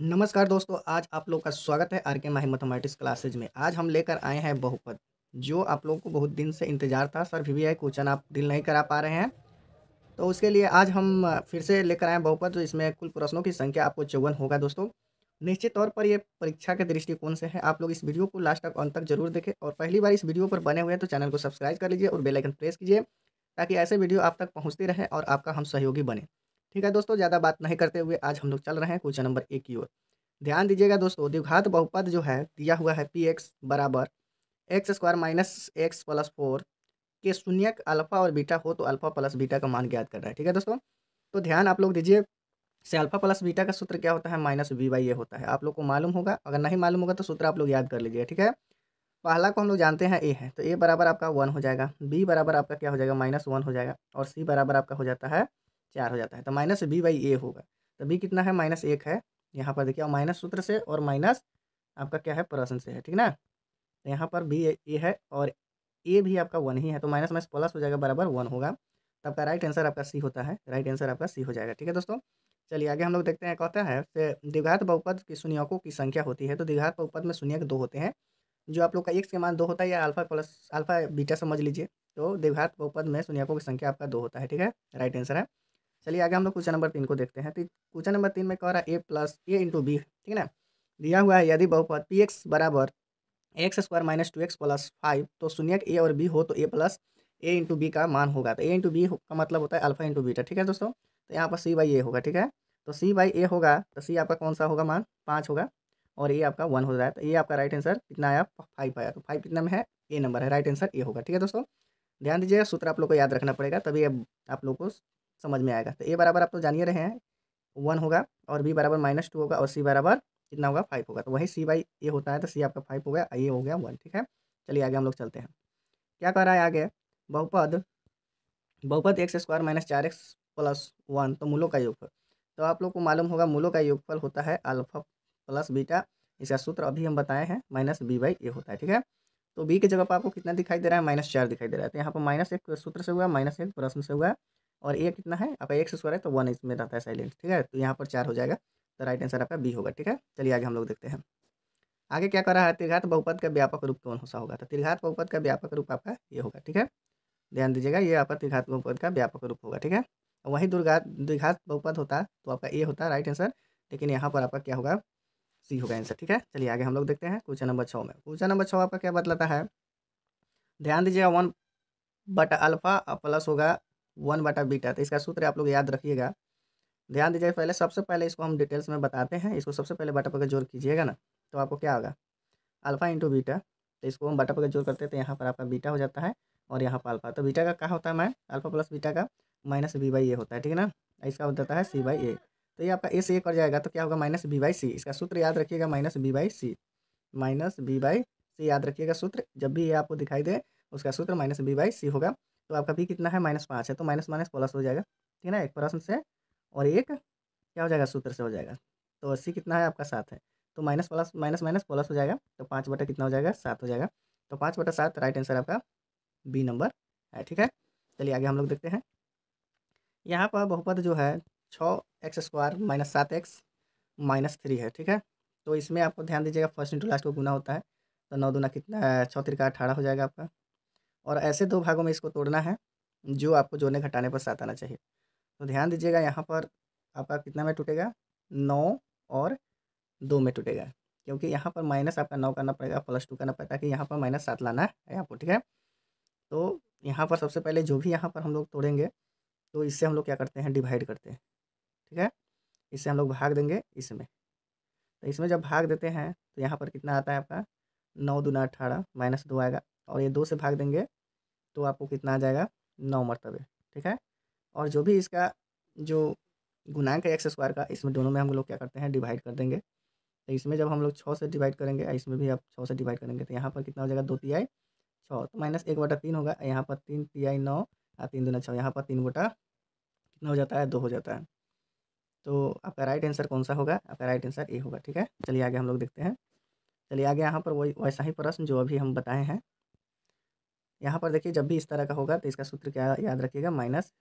नमस्कार दोस्तों आज आप लोग का स्वागत है आर के माही मैथमेटिक्स क्लासेज में आज हम लेकर आए हैं बहुपद जो आप लोगों को बहुत दिन से इंतजार था सर फिर भी है क्वेश्चन आप दिल नहीं करा पा रहे हैं तो उसके लिए आज हम फिर से लेकर आए बहुपद तो इसमें कुल प्रश्नों की संख्या आपको चौवन होगा दोस्तों निश्चित तौर पर ये परीक्षा के दृष्टिकोण से है आप लोग इस वीडियो को लास्ट तक अंत तक जरूर देखें और पहली बार इस वीडियो पर बने हुए हैं तो चैनल को सब्सक्राइब कर लीजिए और बेलाइकन प्रेस कीजिए ताकि ऐसे वीडियो आप तक पहुँचते रहे और आपका हम सहयोगी बने ठीक है दोस्तों ज़्यादा बात नहीं करते हुए आज हम लोग चल रहे हैं क्वेश्चन नंबर एक की ओर ध्यान दीजिएगा दोस्तों द्विघात बहुपद जो है दिया हुआ है पी एक्स बराबर X square minus X plus four के शून्यक अल्फा और बीटा हो तो अल्फा प्लस बीटा का मान ज्ञात रहा है ठीक है दोस्तों तो ध्यान आप लोग दीजिए से अल्फा प्लस बीटा का सूत्र क्या होता है माइनस वी बाई ए होता है आप लोग को मालूम होगा अगर नहीं मालूम होगा तो सूत्र आप लोग याद कर लीजिए ठीक है पहला को हम लोग जानते हैं ए है तो ए बराबर आपका वन हो जाएगा बी बराबर आपका क्या हो जाएगा माइनस वन हो जाएगा और सी बराबर आपका हो जाता है चार हो जाता है तो माइनस बी बाई ए होगा तो बी कितना है माइनस एक है यहाँ पर देखिए माइनस सूत्र से और माइनस आपका क्या है प्रश्न से है ठीक ना तो यहाँ पर बी ए है और ए भी आपका वन ही है तो माइनस माइनस प्लस हो जाएगा बराबर वन होगा तो आपका राइट आंसर आपका सी होता है राइट आंसर आपका सी हो जाएगा ठीक है दोस्तों चलिए आगे हम लोग देखते हैं कहता है दीघात बहुपद की शून्यकों की संख्या होती है तो दीघात बहुपद में शून्यक दो होते हैं जो आप लोग का एक के मान दो होता है या अल्फा प्लस अल्फा बीटा समझ लीजिए तो दीघात बहुपद में शून्यकों की संख्या आपका दो होता है ठीक है राइट आंसर है चलिए आगे हम लोग क्वेश्चन नंबर तीन को देखते हैं तो क्वेश्चन नंबर तीन में कह रहा है A plus A into B ठीक है ना दिया हुआ है यदि बहुपद पी एक्स बराबर X square minus two X plus five तो शून्य ए और बी हो तो A plus A into B का मान होगा तो ए इंटू बी का मतलब होता है अल्फा इंटू बीटा ठीक है दोस्तों तो यहाँ पर सी बाई ए होगा ठीक है तो सी बाई ए होगा तो सी आपका कौन सा होगा मान पाँच होगा और ए आपका वन हो रहा है तो ये आपका राइट आंसर कितना आया फाइव आया तो फाइव कितना में है ए नंबर है राइट आंसर ए होगा ठीक है दोस्तों ध्यान दीजिएगा सूत्र आप लोग को याद रखना पड़ेगा तभी आप लोग को समझ में आएगा तो ए बराबर आप तो जान ही रहे हैं वन होगा और बी बराबर माइनस टू होगा और सी बराबर कितना होगा फाइव होगा तो वही सी बाई ए होता है तो सी आपका फाइव हो गया ए हो गया वन ठीक है चलिए आगे हम लोग चलते हैं क्या कह रहा है आगे बहुपद बहुपद एक्स स्क्वायर माइनस चार एक्स प्लस वन तो मूलों का योगफल तो आप लोग को मालूम होगा मूलों का योगफल होता है अल्फा प्लस बीटा इसका सूत्र अभी हम बताए हैं माइनस बी बाई ए होता है ठीक है तो बी की जगह पर आपको कितना दिखाई दे रहा है माइनस चार दिखाई दे रहा है तो यहाँ पर माइनस एक सूत्र से हुआ माइनस एक प्रश्न से हुआ और ए कितना है आपका एक स्क्वायर है तो वन इसमें रहता है साइलेंट ठीक है तो यहाँ पर चार हो जाएगा तो राइट आंसर आपका बी होगा ठीक है चलिए आगे हम लोग देखते हैं आगे क्या कर रहा है तिरघात बहुपद का व्यापक रूप कौन सा होगा तो तिरघात बहुपद का व्यापक रूप आपका ये होगा ठीक है ध्यान दीजिएगा ये आपका तिरघात बहुपद का व्यापक रूप होगा ठीक है वहीं दुर्घात द्विघात बहुपद होता तो आपका ए होता राइट आंसर लेकिन यहाँ पर आपका क्या होगा सी होगा आंसर ठीक है चलिए आगे हम लोग देखते हैं क्वेश्चन नंबर छः में क्वेश्चन नंबर छः आपका क्या बतलाता है ध्यान दीजिएगा वन बट अल्फा प्लस होगा वन बटा बीटा तो इसका सूत्र आप लोग याद रखिएगा ध्यान दीजिए पहले सबसे पहले इसको हम डिटेल्स में बताते हैं इसको सबसे पहले बटा पकड़ जोड़ कीजिएगा ना तो आपको क्या होगा अल्फ़ा इंटू बीटा तो इसको हम बटा पकड़ जोड़ करते हैं तो यहाँ पर आपका बीटा हो जाता है और यहाँ पर अल्फ़ा तो बीटा का क्या होता है मैं अल्फ़ा प्लस बीटा का माइनस बी बाई ए होता है ठीक है ना इसका मतलब हो जाता है सी बाई ए तो ये आपका ए से ए कर जाएगा तो क्या होगा माइनस बी बाई सी इसका सूत्र याद रखिएगा minus B by C minus B by C याद रखिएगा सूत्र जब भी ये आपको दिखाई दे उसका सूत्र माइनस बी बाई सी होगा तो आपका भी कितना है माइनस पाँच है तो माइनस माइनस प्लस हो जाएगा ठीक है ना एक प्रश्न से और एक क्या हो जाएगा सूत्र से हो जाएगा तो अस्सी कितना है आपका सात है तो minus plus minus minus plus हो जाएगा तो पाँच बटा कितना हो जाएगा सात हो जाएगा तो पाँच बटा सात राइट आंसर आपका बी नंबर है ठीक है चलिए आगे हम लोग देखते हैं यहाँ पर बहुपद जो है छः एक्स स्क्वायर माइनस सात एक्स माइनस थ्री है ठीक है तो इसमें आपको ध्यान दीजिएगा फर्स्ट इंटू लास्ट को गुना होता है तो नौ दुना कितना है छः तिरका अठारह हो जाएगा आपका और ऐसे दो भागों में इसको तोड़ना है जो आपको जोड़ने घटाने पर साथ आना चाहिए तो ध्यान दीजिएगा यहाँ पर आपका कितना में टूटेगा नौ और दो में टूटेगा क्योंकि यहाँ पर माइनस आपका नौ करना पड़ेगा प्लस टू करना पड़ेगा ताकि यहाँ पर माइनस सात लाना है आपको ठीक है तो यहाँ पर सबसे पहले जो भी यहाँ पर हम लोग तोड़ेंगे तो इससे हम लोग क्या करते हैं डिवाइड करते हैं ठीक है इससे हम लोग भाग देंगे इसमें तो इसमें जब भाग देते हैं तो यहाँ पर कितना आता है आपका नौ दूना अठारह माइनस दो आएगा और ये दो से भाग देंगे तो आपको कितना आ जाएगा नौ मरतबे ठीक है और जो भी इसका जो गुणांक है एक्स स्क्वायर का इसमें दोनों में हम लोग क्या करते हैं डिवाइड कर देंगे तो इसमें जब हम लोग छः से डिवाइड करेंगे इसमें भी आप छः से डिवाइड करेंगे तो यहाँ पर कितना हो जाएगा दो ती आई छः तो माइनस एक बटा तीन होगा यहाँ पर तीन ती आई नौ और तीन दोनों छः यहाँ पर तीन बटा कितना हो जाता है दो हो जाता है तो आपका राइट आंसर कौन सा होगा आपका राइट आंसर ए होगा ठीक है चलिए आगे हम लोग देखते हैं चलिए आगे यहाँ पर वही वैसा ही प्रश्न जो अभी हम बताए हैं यहाँ पर देखिए जब भी इस तरह का होगा तो इसका सूत्र क्या याद रखिएगा माइनस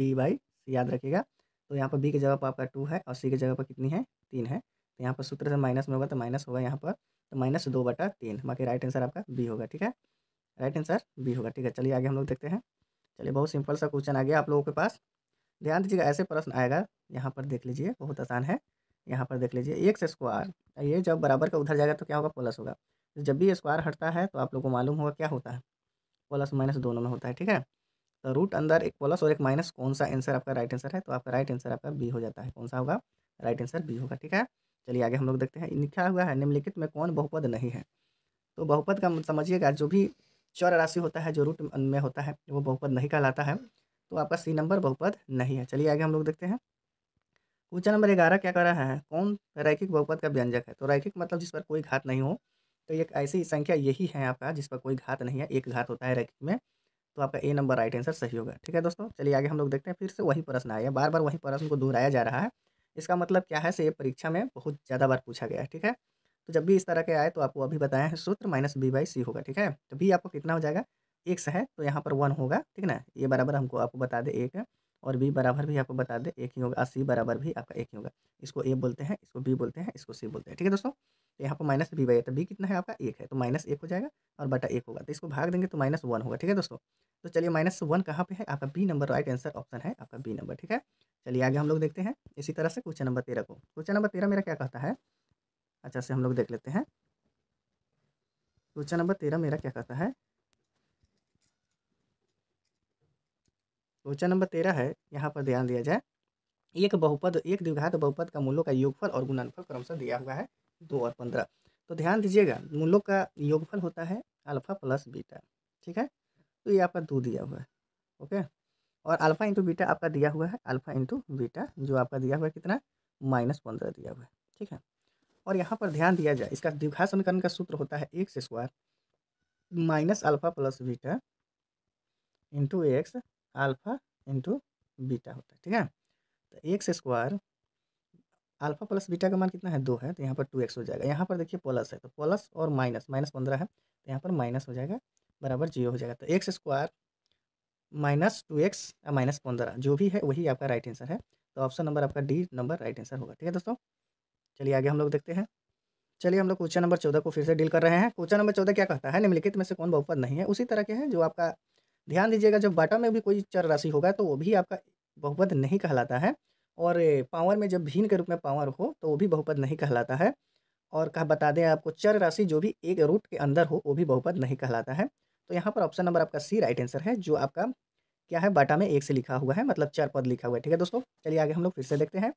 बी बाई सी याद रखिएगा तो यहाँ पर बी की जगह पर आपका टू है और सी की जगह पर कितनी है तीन है तो यहाँ पर सूत्र से माइनस में होगा तो माइनस होगा यहाँ पर तो माइनस दो बटा तीन बाकी राइट आंसर आपका बी होगा ठीक है राइट आंसर बी होगा ठीक है चलिए आगे हम लोग देखते हैं चलिए बहुत सिंपल सा क्वेश्चन आ गया आप लोगों के पास ध्यान दीजिएगा ऐसे प्रश्न आएगा यहाँ पर देख लीजिए बहुत आसान है यहाँ पर देख लीजिए एक स्क्वायर ये जब बराबर का उधर जाएगा तो क्या होगा प्लस होगा जब भी स्क्वायर हटता है तो आप लोग को मालूम होगा क्या होता है प्लस माइनस दोनों में होता है ठीक है तो रूट अंदर एक प्लस और एक माइनस कौन सा आंसर आपका राइट आंसर है तो आपका राइट आंसर आपका बी हो जाता है कौन सा होगा राइट आंसर बी होगा ठीक है चलिए आगे हम लोग देखते हैं लिखा हुआ है निम्नलिखित में कौन बहुपद नहीं है तो बहुपद का मतलब समझिएगा जो भी चौर राशि होता है जो रूट में होता है वो बहुपद नहीं कहलाता है तो आपका सी नंबर बहुपद नहीं है चलिए आगे हम लोग देखते हैं क्वेश्चन नंबर ग्यारह क्या कर रहा है कौन रैखिक बहुपद का व्यंजक है तो रैखिक मतलब जिस पर कोई घात नहीं हो तो एक ऐसी संख्या यही है आपका जिस पर कोई घात नहीं है एक घात होता है रेखी में तो आपका ए नंबर राइट आंसर सही होगा ठीक है दोस्तों चलिए आगे हम लोग देखते हैं फिर से वही प्रश्न आया बार बार वही प्रश्न को दोहराया जा रहा है इसका मतलब क्या है से ये परीक्षा में बहुत ज़्यादा बार पूछा गया है ठीक है तो जब भी इस तरह के आए तो आपको अभी बताया है सूत्र माइनस बी बाई सी होगा ठीक है तो बी आपको कितना हो जाएगा एक से है तो यहाँ पर वन होगा ठीक है ना ये बराबर हमको आपको बता दे एक और बी बराबर भी आपको बता दे एक ही होगा और सी बराबर भी आपका एक ही होगा इसको ए बोलते हैं इसको बी बोलते हैं इसको सी बोलते हैं ठीक है दोस्तों तो यहाँ पर माइनस वी बाई तो वी कितना है आपका एक है तो माइनस एक हो जाएगा और बटा एक होगा तो इसको भाग देंगे तो माइनस वन होगा ठीक है दोस्तों तो चलिए माइनस वन कहाँ पे है आपका B number right answer option है आपका बी नंबर ठीक है चलिए आगे हम लोग देखते हैं इसी तरह से क्वेश्चन नंबर तेरह को क्वेश्चन नंबर तेरह मेरा क्या कहता है अच्छा से हम लोग देख लेते हैं क्वेश्चन नंबर तेरह मेरा क्या कहता है क्वेश्चन नंबर तेरह है यहाँ पर ध्यान दिया जाए एक बहुपद एक द्विघात बहुपद का मूल्यों का योगफल और गुणनफल क्रमशः दिया हुआ है दो और पंद्रह तो ध्यान दीजिएगा मूलों का योगफल होता है अल्फा प्लस बीटा ठीक है तो ये आपका दो दिया हुआ है ओके और अल्फा इंटू बीटा आपका दिया हुआ है अल्फा इंटू बीटा जो आपका दिया हुआ है कितना माइनस पंद्रह दिया हुआ है ठीक है और यहाँ पर ध्यान दिया जाए इसका द्विघात समीकरण का सूत्र होता है X square minus alpha plus beta into X alpha into beta होता है ठीक है तो X square alpha plus beta का मान कितना है दो है तो यहाँ पर टू एक्स हो जाएगा यहाँ पर देखिए प्लस है तो प्लस और माइनस माइनस पंद्रह है तो यहाँ पर माइनस हो जाएगा बराबर जीरो हो जाएगा तो X square minus two X minus पंद्रह जो भी है वही आपका राइट आंसर है तो ऑप्शन नंबर आपका डी नंबर राइट आंसर होगा ठीक है दोस्तों चलिए आगे हम लोग देखते हैं चलिए हम लोग क्वेश्चन नंबर चौदह को फिर से डील कर रहे हैं क्वेश्चन नंबर चौदह क्या कहता है निम्नलिखित में से कौन बहुपद नहीं है उसी तरह के हैं जो आपका ध्यान दीजिएगा जब बाटा में भी कोई चर राशि होगा तो वो भी आपका बहुपद नहीं कहलाता है और पावर में जब भीन के रूप में पावर हो तो वो भी बहुपद नहीं कहलाता है और कहा बता दें आपको चर राशि जो भी एक रूट के अंदर हो वो भी बहुपद नहीं कहलाता है तो यहाँ पर ऑप्शन नंबर आपका सी राइट आंसर है जो आपका क्या है बाटा में एक से लिखा हुआ है मतलब चार पद लिखा हुआ है ठीक है दोस्तों चलिए आगे हम लोग फिर से देखते हैं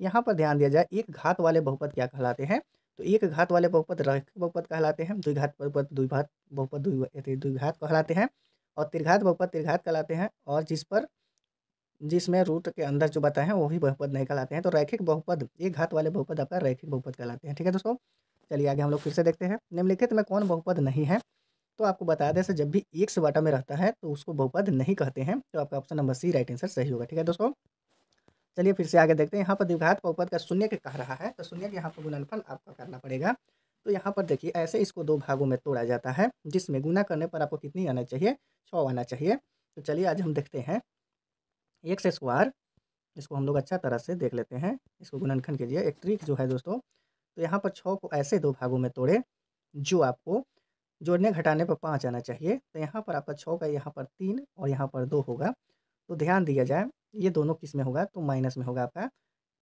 यहाँ पर ध्यान दिया जाए एक घात वाले बहुपद क्या कहलाते हैं तो एक घात वाले बहुपद रैखिक बहुपद कहलाते हैं द्विघात बहुपद द्विघात बहुपद द्विघात कहलाते हैं और त्रिघात बहुपद त्रिघात कहलाते हैं और जिस पर जिसमें रूट के अंदर जो बताए हैं भी बहुपद नहीं कहलाते हैं तो रैखिक बहुपद ये घात वाले बहुपद आपका रैखिक बहुपद कहलाते हैं ठीक है दोस्तों चलिए आगे हम लोग फिर से देखते हैं निम्नलिखित में कौन बहुपद नहीं है तो आपको बता दें से जब भी एक से वाटा में रहता है तो उसको बहुपद नहीं कहते हैं तो आपका option number C right answer सही होगा ठीक है दोस्तों चलिए फिर से आगे देखते हैं यहाँ पर द्विघात बहुपद का शून्य कह रहा है तो शून्य के यहाँ पर गुणनफल आपका करना पड़ेगा तो यहाँ पर देखिए ऐसे इसको दो भागों में तोड़ा जाता है जिसमें गुना करने पर आपको कितनी आना चाहिए सौ आना चाहिए तो चलिए आज हम देखते हैं एक्स स्क्वायर इसको हम लोग अच्छा तरह से देख लेते हैं इसको गुणनखन कीजिए एक ट्रिक जो है दोस्तों तो यहाँ पर छः को ऐसे दो भागों में तोड़े जो आपको जोड़ने घटाने पर पाँच आना चाहिए तो यहाँ पर आपका छः का यहाँ पर तीन और यहाँ पर दो होगा तो ध्यान दिया जाए ये दोनों किस में होगा तो माइनस में होगा आपका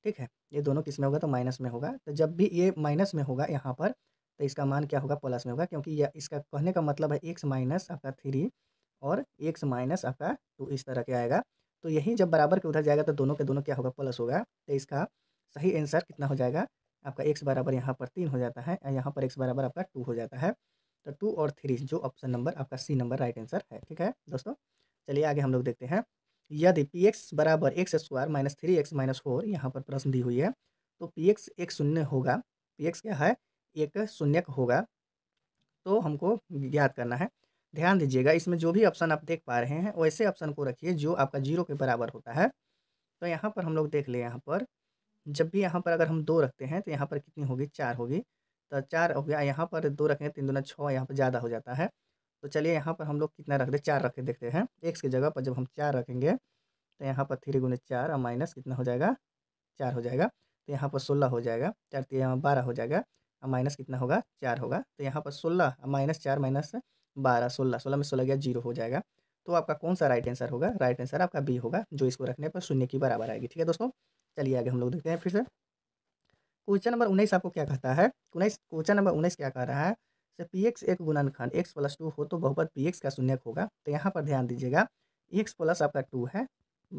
ठीक है ये दोनों किस में होगा तो माइनस में होगा तो जब भी ये माइनस में होगा यहाँ पर तो इसका मान क्या होगा प्लस में होगा क्योंकि यह इसका कहने का मतलब है एक्स माइनस आपका थ्री और एक्स माइनस आपका टू इस तरह के आएगा तो यहीं जब बराबर के उधर जाएगा तो दोनों के दोनों क्या होगा प्लस होगा तो इसका सही आंसर कितना हो जाएगा आपका एक्स बराबर यहाँ पर तीन हो जाता है यहाँ पर एक्स बराबर आपका टू हो जाता है तो टू और थ्री जो ऑप्शन नंबर आपका सी नंबर राइट आंसर है ठीक है दोस्तों चलिए आगे हम लोग देखते हैं यदि पी एक्स बराबर X square minus three X minus four यहाँ पर प्रश्न दी हुई है तो पी एक्स एक शून्य होगा पी एक्स क्या है एक शून्य होगा तो हमको याद करना है ध्यान दीजिएगा इसमें जो भी ऑप्शन आप देख पा रहे हैं वैसे ऑप्शन को रखिए जो आपका जीरो के बराबर होता है तो यहाँ पर हम लोग देख ले यहाँ पर जब भी यहाँ पर अगर हम दो रखते हैं तो यहाँ पर कितनी होगी चार होगी तो चार हो गया यहाँ पर दो रखें तीन दोनों छः यहाँ पर ज़्यादा हो जाता है तो चलिए यहाँ पर हम लोग कितना रख दे चार रख के देखते हैं एक की जगह पर जब हम चार रखेंगे तो यहाँ पर थ्री गुने चार और माइनस कितना हो जाएगा चार हो जाएगा तो यहाँ पर सोलह हो जाएगा चार तीन बारह हो जाएगा और माइनस कितना होगा चार होगा तो यहाँ पर सोलह माइनस चार माइनस बारह सोलह सोलह में सोलह गया जीरो हो जाएगा तो आपका कौन सा राइट आंसर होगा राइट आंसर आपका बी होगा जो इसको रखने पर शून्य की बराबर आएगी ठीक है दोस्तों चलिए आगे हम लोग देखते हैं फिर से क्वेश्चन नंबर उन्नीस आपको क्या कहता है उन्नीस क्वेश्चन नंबर उन्नीस क्या कह रहा है पी एक्स एक गुणन खंड एक्स प्लस टू हो तो बहुपत पी एक्स का शून्य होगा तो यहाँ पर ध्यान दीजिएगा एक्स प्लस आपका टू है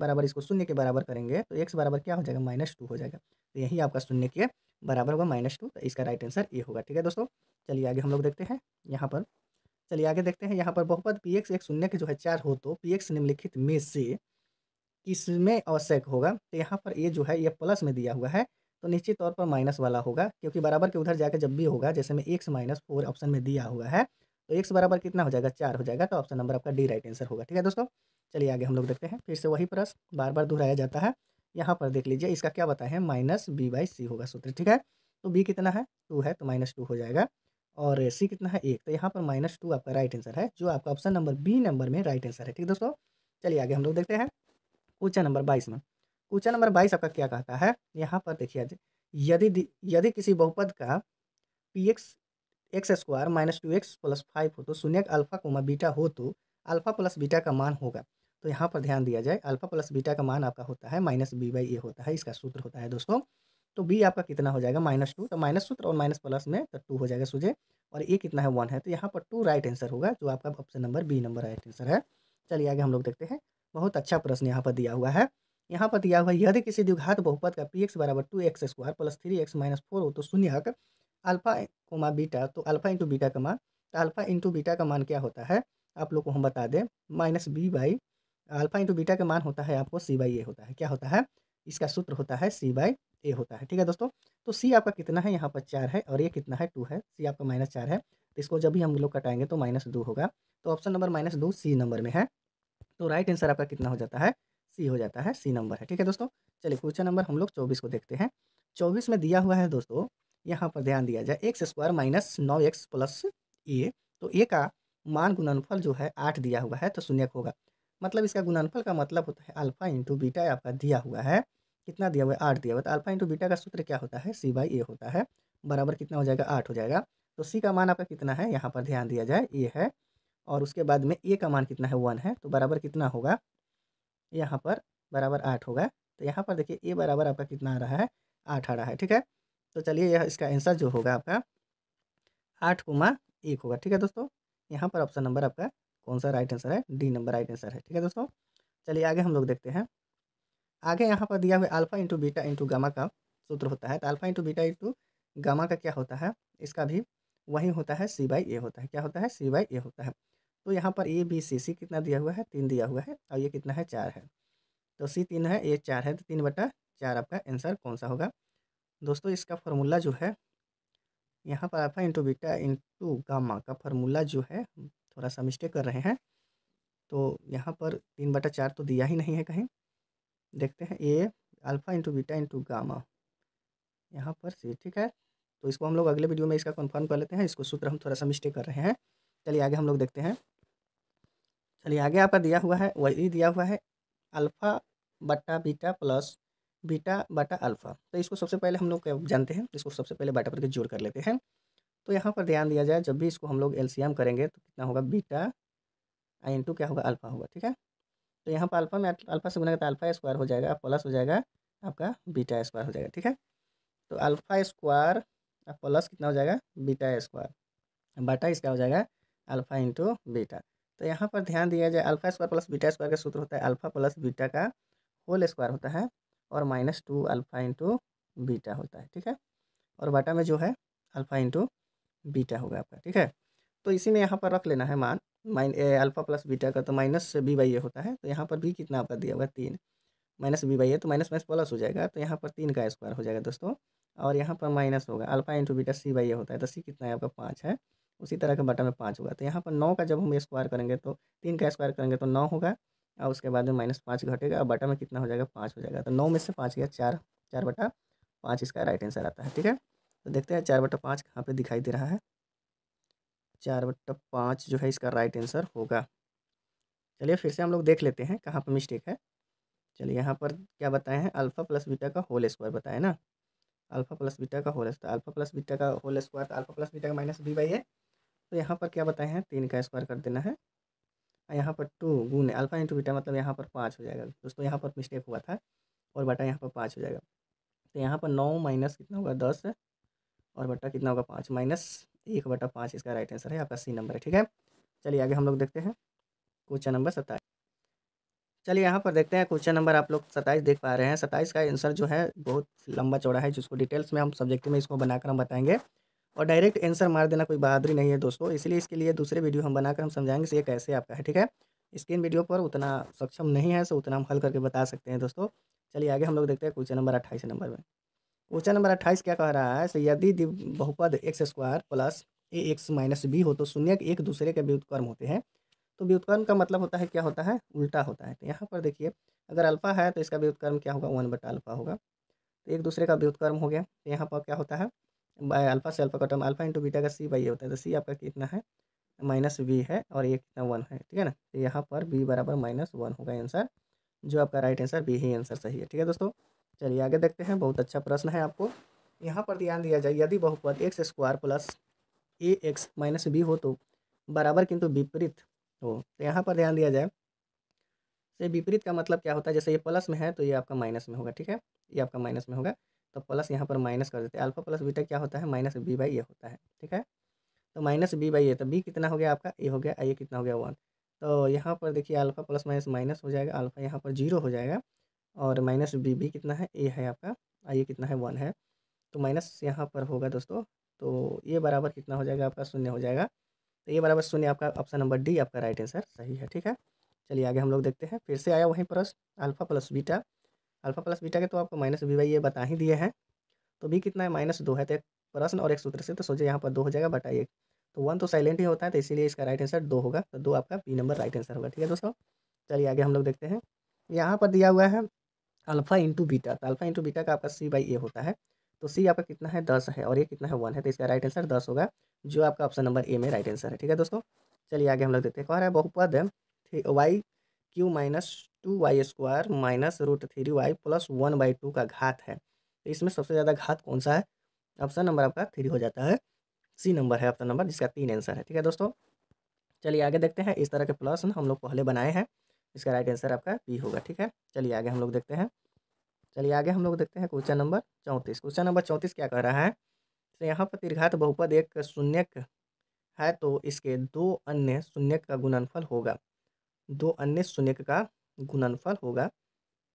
बराबर इसको शून्य के बराबर करेंगे तो एक्स बराबर क्या हो जाएगा माइनस टू हो जाएगा तो यही आपका शून्य के बराबर होगा माइनस टू तो इसका राइट आंसर ए होगा ठीक है दोस्तों चलिए आगे हम लोग देखते हैं यहाँ पर चलिए आगे देखते हैं यहाँ पर बहुपद पी एक्स एक शून्य के जो है चार हो तो पी एक्स निम्नलिखित में से किसमें आवश्यक होगा तो यहाँ पर ये जो है ये प्लस में दिया हुआ है तो निश्चित तौर पर माइनस वाला होगा क्योंकि बराबर के उधर जाकर जब भी होगा जैसे में एक्स माइनस फोर ऑप्शन में दिया हुआ है तो एक्स बराबर कितना हो जाएगा चार हो जाएगा तो ऑप्शन नंबर आपका डी राइट आंसर होगा ठीक है दोस्तों चलिए आगे हम लोग देखते हैं फिर से वही प्रश्न बार बार दोहराया जाता है यहाँ पर देख लीजिए इसका क्या बताएं माइनस बी बाई सी होगा सूत्र ठीक है तो बी कितना है टू है तो माइनस टू हो जाएगा और सी कितना है एक तो यहाँ पर माइनस टू आपका राइट आंसर है जो आपका ऑप्शन नंबर बी नंबर में राइट आंसर है ठीक दोस्तों चलिए आगे हम लोग देखते हैं क्वेश्चन नंबर बाईस में क्वेश्चन नंबर बाईस आपका क्या कहता है यहाँ पर देखिए यदि यदि किसी बहुपद का P X X square minus two X plus five हो तो शून्य अल्फा कोमा बीटा हो तो अल्फा प्लस बीटा का मान होगा तो यहाँ पर ध्यान दिया जाए अल्फा प्लस बीटा का मान आपका होता है माइनस बी बाई ए होता है इसका सूत्र होता है दोस्तों तो बी आपका कितना हो जाएगा माइनस टू तो माइनस सूत्र और माइनस प्लस में तो टू हो जाएगा सूझे और ए कितना है वन है तो यहाँ पर टू राइट आंसर होगा जो आपका option number B number right answer है चलिए आगे हम लोग देखते हैं बहुत अच्छा प्रश्न यहाँ पर दिया हुआ है यहाँ पर दिया हुआ है यदि किसी द्विघात बहुपद का पी एक्स बराबर two X square plus three X minus four हो तो शून्य अल्फा कोमा बीटा तो अल्फा इंटू बीटा का मान तो अल्फा इंटू बीटा का मान क्या होता है आप लोग को हम बता दें minus B by alpha into beta का मान होता है आपको सी बाई ए होता है क्या होता है इसका सूत्र होता है सी बाई ए होता है ठीक है दोस्तों तो सी आपका कितना है यहाँ पर चार है और ये कितना है टू है सी आपका माइनस चार है तो इसको जब भी हम लोग कटाएंगे तो माइनस दो होगा तो ऑप्शन नंबर माइनस दो सी नंबर में है तो राइट आंसर आपका कितना हो जाता है सी हो जाता है सी नंबर है ठीक है दोस्तों चलिए क्वेश्चन नंबर हम लोग चौबीस को देखते हैं चौबीस में दिया हुआ है दोस्तों यहाँ पर ध्यान दिया जाए एक्स स्क्वायर माइनस नौ एक्स प्लस ए तो ए का मान गुणनफल जो है आठ दिया हुआ है तो शून्य होगा मतलब इसका गुणनफल का मतलब होता है अल्फा इंटू बीटा आपका दिया हुआ है कितना दिया हुआ है आठ दिया हुआ है तो अल्फा इंटू बीटा का सूत्र क्या होता है सी बाई ए होता है बराबर कितना हो जाएगा आठ हो जाएगा तो सी का मान आपका कितना है यहाँ पर ध्यान दिया जाए ए है और उसके बाद में ए का मान कितना है वन है तो बराबर कितना होगा यहाँ पर बराबर आठ होगा तो यहाँ पर देखिए ए बराबर आपका कितना आ रहा है आठ आ रहा है ठीक है तो चलिए यह इसका आंसर जो होगा आपका आठ कुमा एक होगा ठीक है दोस्तों यहाँ पर ऑप्शन नंबर आपका कौन सा राइट आंसर है डी नंबर राइट आंसर है ठीक है दोस्तों चलिए आगे हम लोग देखते हैं आगे यहाँ पर दिया हुआ alpha into beta into gamma का सूत्र होता है तो alpha into beta into gamma का क्या होता है इसका भी वही होता है सी बाई ए होता है क्या होता है सी बाई ए होता है तो यहाँ पर ए बी सी सी कितना दिया हुआ है तीन दिया हुआ है और ये कितना है चार है तो सी तीन है ए चार है तो तीन बटा चार आपका आंसर कौन सा होगा दोस्तों इसका फार्मूला जो है यहाँ पर alpha into beta into gamma का फार्मूला जो है थोड़ा सा मिस्टेक कर रहे हैं तो यहाँ पर तीन बटा चार तो दिया ही नहीं है कहीं देखते हैं A alpha into beta into gamma यहाँ पर सी ठीक है तो इसको हम लोग अगले वीडियो में इसका कन्फर्म कर लेते हैं इसको सूत्र हम थोड़ा सा मिस्टेक कर रहे हैं चलिए आगे हम लोग देखते हैं चलिए आगे आपका दिया हुआ है वही दिया हुआ है अल्फ़ा बटा बीटा प्लस बीटा बटा अल्फ़ा तो इसको सबसे पहले हम लोग जानते हैं इसको सबसे पहले बाटा पर जोड़ कर लेते हैं तो यहाँ पर ध्यान दिया जाए जब भी इसको हम लोग एलसीएम करेंगे तो कितना होगा बीटा इंटू क्या होगा अल्फ़ा होगा ठीक है तो यहाँ पर अल्फा में अल्फा से गुना तो अल्फा स्क्वायर हो जाएगा प्लस हो जाएगा आपका बीटा स्क्वायर हो जाएगा ठीक है तो अल्फा स्क्वायर प्लस कितना हो जाएगा बीटा स्क्वायर बटा इसका हो जाएगा अल्फा इंटू बीटा तो यहाँ पर ध्यान दिया जाए alpha square plus beta square का सूत्र होता है अल्फा प्लस बीटा का होल स्क्वायर होता है और minus two alpha into beta होता है ठीक है और बाटा में जो है अल्फा इंटू बीटा होगा आपका ठीक है तो इसी में यहाँ पर रख लेना है मान माइन अल्फा प्लस बीटा का तो माइनस बी बाई ए होता है तो यहाँ पर भी कितना आपका दिया हुआ है तीन माइनस बी बाई ए तो माइनस माइनस प्लस हो जाएगा तो यहाँ पर तीन का स्क्वायर हो जाएगा दोस्तों और यहाँ पर माइनस होगा alpha into beta C by A होता है तो सी कितना है आपका पाँच है उसी तरह का बटा में पाँच होगा तो यहाँ पर नौ का जब हम स्क्वायर करेंगे तो तीन का स्क्वायर करेंगे तो नौ होगा और उसके बाद में माइनस पाँच घटेगा और बटा में कितना हो जाएगा पाँच हो जाएगा तो नौ में से पाँच गया चार चार बटा पाँच इसका राइट आंसर आता है ठीक है तो देखते हैं चार बटा पाँच कहाँ पर दिखाई दे रहा है चार बट्टा पाँच जो है इसका राइट आंसर होगा चलिए फिर से हम लोग देख लेते हैं कहाँ पर मिस्टेक है चलिए यहाँ पर क्या बताए हैं अल्फ़ा प्लस बीटा का होल स्क्वायर बताए ना अल्फ़ा प्लस बीटा का whole square alpha plus beta का होल स्क्वायर तो अल्फ़ा प्लस बीटा का माइनस बी बाई है तो यहाँ पर क्या बताए हैं तीन का स्क्वायर कर देना है यहाँ पर टू गुण अल्फ़ा इंटू बीटा मतलब यहाँ पर पाँच हो जाएगा दोस्तों यहाँ पर मिस्टेक हुआ था और बटा यहाँ पर पाँच हो जाएगा तो यहाँ पर नौ माइनस कितना होगा दस और बटा कितना होगा पाँच माइनस एक बटा पाँच इसका राइट आंसर है आपका सी नंबर है ठीक है चलिए आगे हम लोग देखते हैं क्वेश्चन नंबर सत्ताईस चलिए यहाँ पर देखते हैं क्वेश्चन नंबर आप लोग सत्ताईस देख पा रहे हैं सत्ताईस का आंसर जो है बहुत लंबा चौड़ा है जिसको डिटेल्स में हम सब्जेक्ट में इसको बनाकर हम बताएंगे और डायरेक्ट आंसर मार देना कोई बहादुरी नहीं है दोस्तों इसलिए इसके लिए दूसरे वीडियो हम बनाकर हम समझाएंगे ये कैसे आपका है ठीक है स्क्रीन वीडियो पर उतना सक्षम नहीं है सो उतना हम हल करके बता सकते हैं दोस्तों चलिए आगे हम लोग देखते हैं क्वेश्चन नंबर अट्ठाईस नंबर में क्वेश्चन नंबर अट्ठाईस क्या कह रहा है यदि बहुपद X square plus A X minus B हो तो शून्य के एक दूसरे के व्युत्कर्म होते हैं तो व्युत्कर्म का मतलब होता है क्या होता है उल्टा होता है तो यहाँ पर देखिए अगर अल्फ़ा है तो इसका व्युत्कर्म क्या होगा वन बटा अल्फ़ा होगा तो एक दूसरे का व्युत्कर्म हो गया तो यहाँ पर क्या होता है बाई अल्फ़ा से अल्फ़ा का टर्म अल्फ़ा इंटू बीटा का सी बाई होता है तो सी आपका कितना है माइनस बी है और ये कितना वन है ठीक है ना तो यहाँ पर बी बराबर माइनस वन होगा आंसर जो आपका राइट आंसर बी ही आंसर सही है ठीक है दोस्तों चलिए आगे देखते हैं बहुत अच्छा प्रश्न है आपको यहाँ पर ध्यान दिया जाए यदि बहुपद X square plus A X minus B हो तो बराबर किंतु विपरीत हो तो यहाँ पर ध्यान दिया जाए से विपरीत का मतलब क्या होता है जैसे ये प्लस में है तो ये आपका माइनस में होगा ठीक है ये आपका माइनस में होगा तो प्लस यहाँ पर माइनस कर देते हैं अल्फा प्लस बीटा क्या होता है माइनस बी बाई ये होता है ठीक है तो माइनस बी बाई ए तो बी कितना हो गया आपका ए हो गया आई ए कितना हो गया वन तो यहाँ पर देखिए अल्फा प्लस माइनस माइनस हो जाएगा अल्फा यहाँ पर जीरो हो जाएगा और माइनस बी बी कितना है ए है आपका आई ए कितना है वन है तो माइनस यहाँ पर होगा दोस्तों तो ये बराबर कितना हो जाएगा आपका शून्य हो जाएगा तो ये बराबर शून्य आपका ऑप्शन नंबर डी आपका राइट आंसर सही है ठीक है चलिए आगे हम लोग देखते हैं फिर से आया वहीं प्रश्न alpha plus beta alpha plus beta के तो आपको माइनस बी बाई ये बता ही दिए हैं तो बी कितना है माइनस दो है तो एक प्रश्न और एक सूत्र से तो सोचिए यहाँ पर दो हो जाएगा बटा एक तो वन तो साइलेंट ही होता है तो इसीलिए इसका राइट आंसर दो होगा तो दो आपका बी नंबर राइट आंसर होगा ठीक है दोस्तों चलिए आगे हम लोग देखते हैं यहाँ पर दिया हुआ है अल्फा इंटू बीटा तो अल्फा इंटू बीटा का आपका सी बाई ए होता है तो सी आपका कितना है दस है और ये कितना है वन है तो इसका राइट आंसर दस होगा जो आपका ऑप्शन नंबर ए में राइट आंसर है ठीक है दोस्तों चलिए आगे हम लोग देखते हैं और है बहुपद है Y cube minus two Y square minus root three Y plus one by two का घात है तो इसमें सबसे ज़्यादा घात कौन सा है ऑप्शन नंबर आपका थ्री हो जाता है सी नंबर है ऑप्शन नंबर जिसका तीन आंसर है ठीक है दोस्तों चलिए आगे देखते हैं इस तरह के प्लस हम लोग पहले बनाए हैं इसका राइट आंसर आपका बी होगा ठीक है चलिए आगे हम लोग देखते हैं चलिए आगे हम लोग देखते हैं क्वेश्चन नंबर चौंतीस क्वेश्चन नंबर चौंतीस क्या कह रहा है तो यहाँ पर दीर्घात बहुपद एक शून्य है तो इसके दो अन्य शून्यक का गुणनफल होगा दो अन्य शून्य का गुणनफल होगा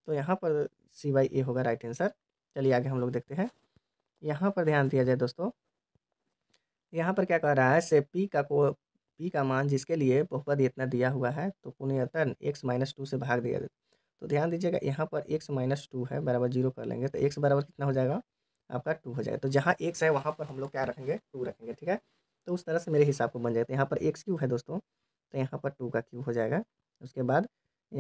तो यहाँ पर सी वाई ए होगा राइट आंसर चलिए आगे हम लोग देखते हैं यहाँ पर ध्यान दिया जाए दोस्तों यहाँ पर क्या कह रहा है से पी का को पी का मान जिसके लिए बहुपद इतना दिया हुआ है तो पुण्यतन एक्स माइनस टू से भाग दिया तो ध्यान दीजिएगा यहाँ पर एक्स माइनस टू है बराबर जीरो कर लेंगे तो एक्स बराबर कितना हो जाएगा आपका टू हो जाएगा तो जहाँ एक्स है वहाँ पर हम लोग क्या रखेंगे टू रखेंगे ठीक है तो उस तरह से मेरे हिसाब को बन जाएगा तो यहाँ पर एक्स क्यू है दोस्तों तो यहाँ पर टू का क्यू हो जाएगा उसके बाद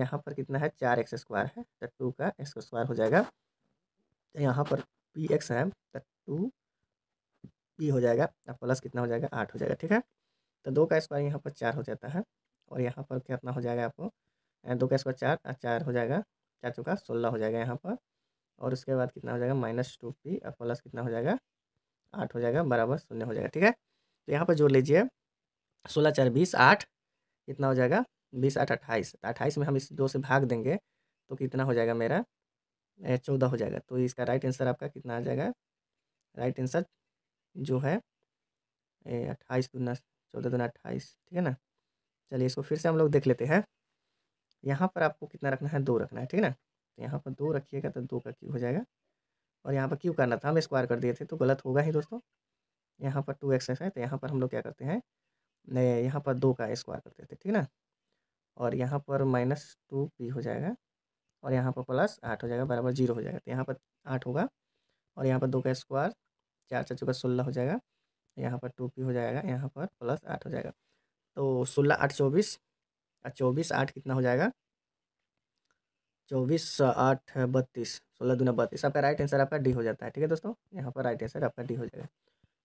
यहाँ पर कितना है चार एक्स स्क्वायर है तो टू का एक्स स्क्वायर हो जाएगा तो यहाँ पर पी एक्स है तो टू पी हो जाएगा और प्लस कितना हो जाएगा आठ हो जाएगा ठीक है तो दो का स्क्वायर यहाँ पर चार हो जाता है और यहाँ पर कितना हो जाएगा आपको दो का स्क्वायर चार चार हो जाएगा चार चौका सोलह हो जाएगा यहाँ पर और उसके बाद कितना हो जाएगा माइनस टू पी और प्लस कितना हो जाएगा आठ हो जाएगा बराबर शून्य हो जाएगा ठीक है तो यहाँ पर जोड़ लीजिए सोलह चार बीस आठ कितना हो जाएगा बीस आठ अट्ठाईस तो अट्ठाईस में हम इस दो से भाग देंगे तो कितना हो जाएगा मेरा चौदह हो जाएगा तो इसका राइट आंसर आपका कितना आ जाएगा राइट आंसर जो है अट्ठाईस दूना चौदह दो अट्ठाईस ठीक है ना चलिए इसको फिर से हम लोग देख लेते हैं यहाँ पर आपको कितना रखना है दो रखना है ठीक है ना तो यहाँ पर दो रखिएगा तो दो का क्यू हो जाएगा और यहाँ पर क्यू करना था हम स्क्वायर कर दिए थे तो गलत होगा ही दोस्तों यहाँ पर टू एक्स है तो यहाँ पर हम लोग क्या करते हैं यहाँ पर दो का स्क्वायर करते थे ठीक है ना और यहाँ पर माइनस टू पी हो जाएगा और यहाँ पर प्लस आठ हो जाएगा बराबर जीरो हो जाएगा तो यहाँ पर आठ होगा और यहाँ पर दो का स्क्वायर चार चार चौका सोलह हो जाएगा यहाँ पर टू पी हो जाएगा यहाँ पर प्लस आठ हो जाएगा तो सोलह आठ चौबीस चौबीस आठ कितना हो जाएगा चौबीस आठ बत्तीस सोलह दूना बत्तीस आपका राइट आंसर आपका डी हो जाता है ठीक है दोस्तों यहाँ पर राइट आंसर आपका डी हो जाएगा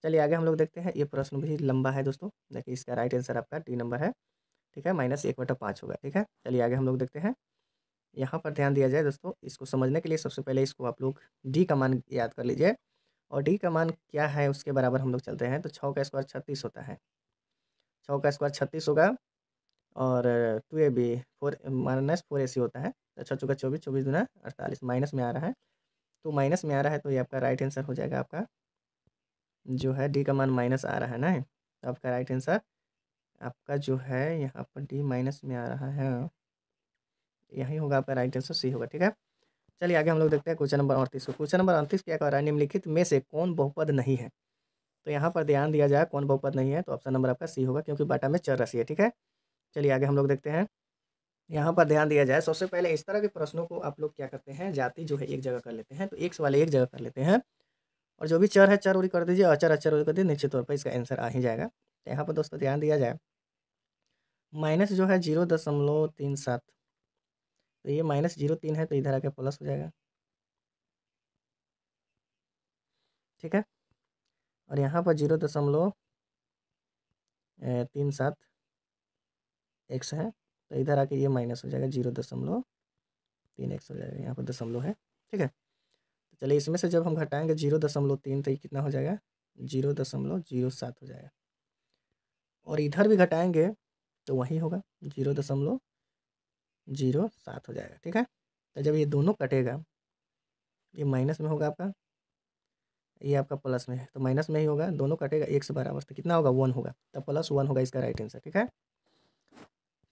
चलिए आगे हम लोग देखते हैं ये प्रश्न भी लंबा है दोस्तों देखिए इसका राइट आंसर आपका डी नंबर है ठीक है माइनस एक बटा पाँच होगा ठीक है चलिए आगे हम लोग देखते हैं यहाँ पर ध्यान दिया जाए दोस्तों इसको समझने के लिए सबसे पहले इसको आप लोग डी का मान याद कर लीजिए और डी का मान क्या है उसके बराबर हम लोग चलते हैं तो छः का स्क्वायर छत्तीस होता है छः का स्क्वायर छत्तीस होगा और two A B four minus four A C होता है तो छः चौका चौबीस चौबीस दुना अड़तालीस माइनस में आ रहा है तो माइनस में आ रहा है तो ये आपका राइट आंसर हो जाएगा आपका जो है डी का मान माइनस आ रहा है ना तो आपका राइट आंसर आपका जो है यहाँ पर डी माइनस में आ रहा है यही होगा आपका राइट आंसर सी होगा ठीक है चलिए आगे हम लोग देखते हैं क्वेश्चन नंबर अड़तीस को तो क्वेश्चन नंबर अड़तीस क्या कह रहा है निम्नलिखित में से कौन बहुपद नहीं है तो यहाँ पर ध्यान दिया जाए कौन बहुपद नहीं है तो ऑप्शन नंबर आपका सी होगा क्योंकि बाटा में चर रसी है ठीक है चलिए आगे हम लोग देखते हैं यहाँ पर ध्यान दिया जाए सबसे पहले इस तरह के प्रश्नों को आप लोग क्या करते हैं जाति जो है एक जगह कर लेते हैं तो एक वाले एक जगह कर लेते हैं और जो भी चर है चर उरी कर दीजिए अचर अचर उरी कर दीजिए निश्चित तौर पर इसका आंसर आ ही जाएगा तो यहाँ पर दोस्तों ध्यान दिया जाए माइनस जो है जीरो दशमलव तीन सात तो ये माइनस जीरो तीन है तो इधर आके प्लस हो जाएगा ठीक है और यहाँ पर जीरो दशमलव तीन सात एक्स है तो इधर आके ये माइनस हो जाएगा जीरो दशमलव तीन एक्स हो जाएगा यहाँ पर दशमलव है ठीक है तो चलिए इसमें से जब हम घटाएंगे जीरो दशमलव तीन तो ये कितना हो जाएगा जीरो दशमलव जीरो सात हो जाएगा और इधर भी घटाएंगे तो वही होगा जीरो दशमलव जीरो सात हो जाएगा ठीक है तो जब ये दोनों कटेगा ये माइनस में होगा आपका ये आपका प्लस में है तो माइनस में ही होगा दोनों कटेगा एक से बराबर तो कितना होगा वन होगा तब तो प्लस वन होगा इसका राइट आंसर ठीक है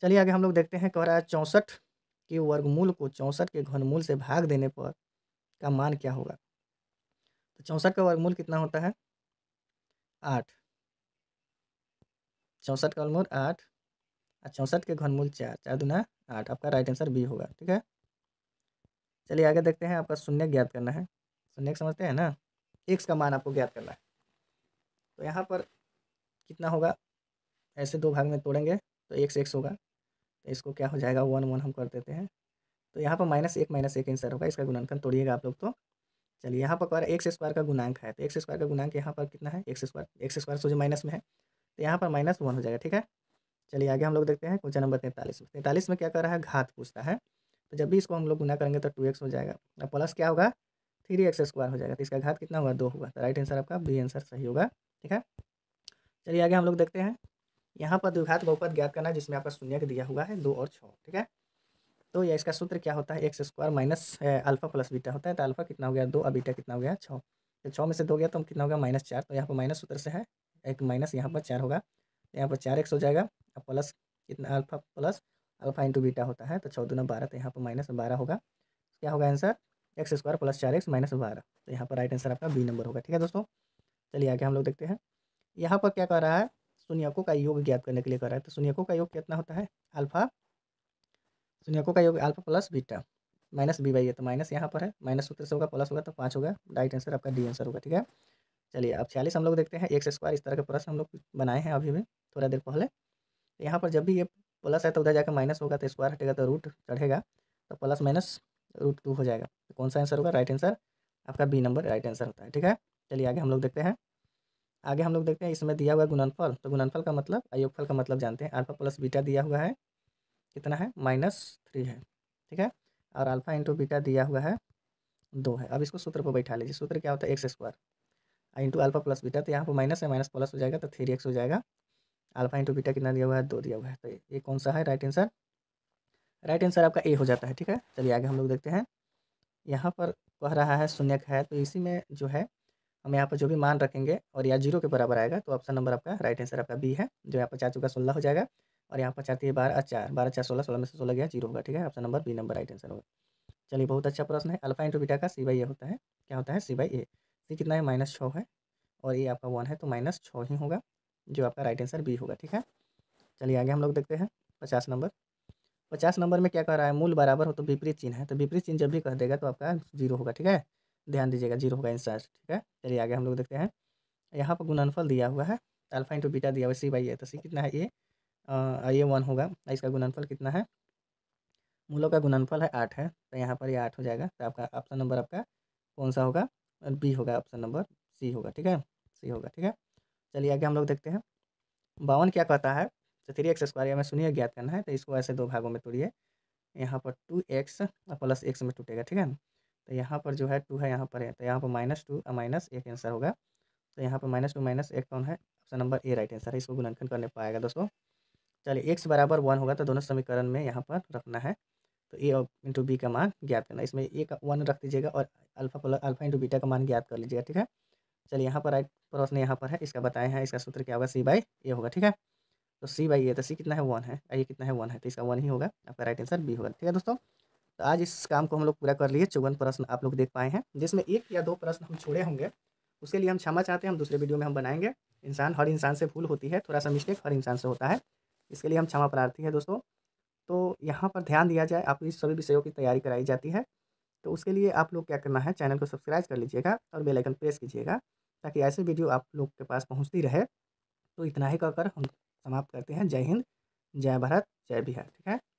चलिए आगे हम लोग देखते हैं कह रहा है चौंसठ के वर्गमूल को चौंसठ के घनमूल से भाग देने पर का मान क्या होगा तो चौंसठ का वर्गमूल कितना होता है आठ चौंसठ का वर्गमूल आठ और चौंसठ के घनमूल चार चार दुना आठ आपका राइट आंसर बी होगा ठीक है चलिए आगे देखते हैं आपका शून्य ज्ञात करना है शून्य समझते हैं ना एक्स का मान आपको ज्ञात करना है तो यहाँ पर कितना होगा ऐसे दो भाग में तोड़ेंगे तो एक्स एक्स होगा तो इसको क्या हो जाएगा वन वन हम कर देते हैं तो यहाँ पर माइनस एक माइनस एक आंसर होगा इसका गुणांकन तोड़िएगा आप लोग तो चलिए यहाँ पर एक्स स्क्वायर का गुणांक है तो एक्स स्क्वायर का गुणांक यहाँ पर कितना है एक्स स्क्वायर एक्स स्क्वायर सोचे माइनस में है तो यहाँ पर माइनस वन हो जाएगा ठीक है चलिए आगे हम लोग देखते हैं क्वेश्चन नंबर तैंतालीस तैंतालीस में क्या कर रहा है घात पूछता है तो जब भी इसको हम लोग गुना करेंगे तो टू एक्स हो जाएगा और प्लस क्या होगा थ्री एक्स स्क्वायर हो जाएगा तो इसका घात कितना होगा दो होगा तो राइट आंसर आपका बी आंसर सही होगा ठीक है चलिए आगे हम लोग देखते हैं यहाँ पर द्विघात बहुपद ज्ञात करना है जिसमें आपका शून्य दिया हुआ है दो और छः ठीक है तो यह इसका सूत्र क्या होता है X square minus alpha plus beta होता है तो अल्फा कितना हो गया दो और बीटा कितना हो गया छः तो छः में से दो गया तो हम कितना हो गया माइनस चार तो यहाँ पर माइनस सूत्र से है एक माइनस यहाँ पर हम्म। चार होगा तो यहाँ पर चार एक्स हो जाएगा बीटा प्लस कितना alpha plus alpha into beta होता है तो चौदह ना बारह तो यहाँ पर माइनस बारह होगा क्या होगा आंसर एक्स स्क्वायर प्लस चार एक्स माइनस बारह तो यहाँ पर राइट आंसर आपका बी नंबर होगा ठीक है दोस्तों चलिए आगे हम लोग देखते हैं यहाँ पर क्या कर रहा है शून्यकों का योग ज्ञात करने के लिए कर रहा है तो शून्यकों का योग कितना होता है अल्फा शून्यकों का योग alpha plus beta minus B by है तो माइनस यहाँ पर है माइनस सूत्र से होगा प्लस होगा तो पाँच होगा राइट आंसर आपका डी आंसर होगा ठीक है चलिए अब छियालीस हम लोग देखते हैं एक्स स्क्वायर इस तरह के प्रश्न हम लोग बनाए हैं अभी भी थोड़ा देर पहले तो यहाँ पर जब भी ये प्लस है तो उधर जाकर माइनस होगा तो स्क्वायर हटेगा तो रूट चढ़ेगा तो प्लस माइनस रूट टू हो जाएगा तो कौन सा आंसर होगा राइट आंसर आपका बी नंबर राइट आंसर होता है ठीक है चलिए आगे हम लोग देखते हैं आगे हम लोग देखते हैं इसमें दिया हुआ गुणनफल तो गुणनफल का मतलब अयोगफल का मतलब जानते हैं अल्फा प्लस बीटा दिया हुआ है कितना है माइनस थ्री है ठीक है और अल्फा इंटू बीटा दिया हुआ है दो है अब इसको सूत्र पर बैठा लीजिए सूत्र क्या होता है X square into alpha plus beta तो यहाँ पर माइनस है माइनस प्लस हो जाएगा तो थ्री एक्स हो जाएगा अल्फा इंटू बीटा कितना दिया हुआ है दो दिया हुआ है तो ये कौन सा है राइट आंसर राइट आंसर आपका ए हो जाता है ठीक है चलिए आगे हम लोग देखते हैं यहाँ पर कह रहा है शून्य है तो इसी में जो है हम यहाँ पर जो भी मान रखेंगे और या जीरो के बराबर आएगा तो ऑप्शन नंबर आपका राइट आंसर आपका बी है जो यहाँ पर चार चौका सोलह हो जाएगा और यहाँ पर चाहती है बारह चार बारह चार सोलह सोलह में से सोलह गया जीरो होगा ठीक है option number B number right answer होगा चलिए बहुत अच्छा प्रश्न है अल्फा इंटू बीटा का सी बाई ए होता है क्या होता है सी बाई ए सी कितना है माइनस छः है और ये आपका वन है तो माइनस छः ही होगा जो आपका राइट आंसर बी होगा ठीक है चलिए आगे हम लोग देखते हैं पचास नंबर पचास नंबर में क्या कह रहा है मूल बराबर हो तो विपरीत चिन्ह है तो विपरीत चिन्ह जब भी कह देगा तो आपका जीरो होगा ठीक है ध्यान दीजिएगा जीरो होगा आंसर ठीक है चलिए आगे हम लोग देखते हैं यहाँ पर गुणनफल दिया हुआ है अल्फा इंटू बीटा दिया हुआ सी बाई ए तो सी कितना है ए ये वन होगा इसका गुणनफल कितना है मूलों का गुणनफल है आठ है तो यहाँ पर ये आठ हो जाएगा तो आपका ऑप्शन नंबर आपका कौन सा होगा बी होगा ऑप्शन नंबर सी होगा ठीक है सी होगा ठीक है चलिए आगे हम लोग देखते हैं बावन क्या कहता है तो थ्री एक्स स्क्वायर हमें सुनिए ज्ञात करना है तो इसको ऐसे दो भागों में तोड़िए यहाँ पर टू एक्स और प्लस एक्स में टूटेगा ठीक है ना तो यहाँ पर जो है टू है यहाँ पर है तो यहाँ पर माइनस टू और माइनस एक आंसर होगा तो यहाँ पर माइनस टू माइनस एक कौन है option number A right answer है इसको गुलंकन करने पाएगा दोस्तों चलिए एक्स बराबर वन होगा तो दोनों समीकरण में यहाँ पर रखना है तो ए इंटू बी का मान ज्ञात करना इसमें ए का वन रख दीजिएगा और alpha plus alpha into beta का मान ज्ञात कर लीजिएगा ठीक है चलिए यहाँ पर राइट प्रश्न यहाँ पर है इसका बताया है इसका सूत्र क्या होगा सी बाई ए होगा ठीक है तो सी बाई ए तो सी कितना है वन है ये कितना है वन है तो इसका वन ही होगा आपका राइट आंसर बी होगा ठीक है दोस्तों तो आज इस काम को हम लोग पूरा कर लिए चौवन प्रश्न आप लोग देख पाए हैं जिसमें एक या दो प्रश्न हम छोड़े होंगे उसके लिए हम क्षमा चाहते हैं हम दूसरे वीडियो में हम बनाएंगे इंसान हर इंसान से भूल होती है थोड़ा सा मिस्टेक हर इंसान से होता है इसके लिए हम क्षमा प्रार्थी है दोस्तों तो यहाँ पर ध्यान दिया जाए आपको इस सभी विषयों की तैयारी कराई जाती है तो उसके लिए आप लोग क्या करना है चैनल को सब्सक्राइब कर लीजिएगा और बेलाइकन प्रेस कीजिएगा ताकि ऐसे वीडियो आप लोग के पास पहुँचती रहे तो इतना ही कहकर हम समाप्त करते हैं जय हिंद जय भारत जय बिहार ठीक है